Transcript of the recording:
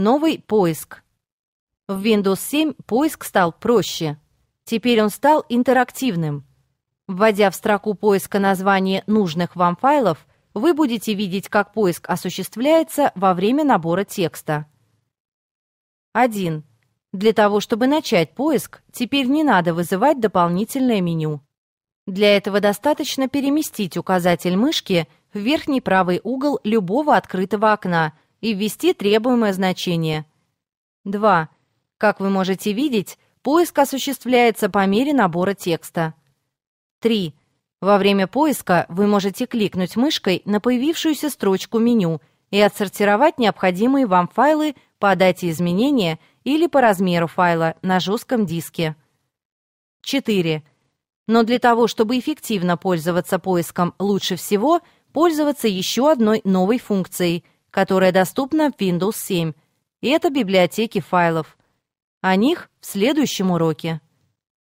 Новый поиск. В Windows 7 поиск стал проще. Теперь он стал интерактивным. Вводя в строку поиска название нужных вам файлов, вы будете видеть, как поиск осуществляется во время набора текста. 1. Для того, чтобы начать поиск, теперь не надо вызывать дополнительное меню. Для этого достаточно переместить указатель мышки в верхний правый угол любого открытого окна – и ввести требуемое значение. 2. Как вы можете видеть, поиск осуществляется по мере набора текста. 3. Во время поиска вы можете кликнуть мышкой на появившуюся строчку меню и отсортировать необходимые вам файлы по дате изменения или по размеру файла на жестком диске. 4. Но для того, чтобы эффективно пользоваться поиском лучше всего, пользоваться еще одной новой функцией – которая доступна в Windows 7, и это библиотеки файлов. О них в следующем уроке.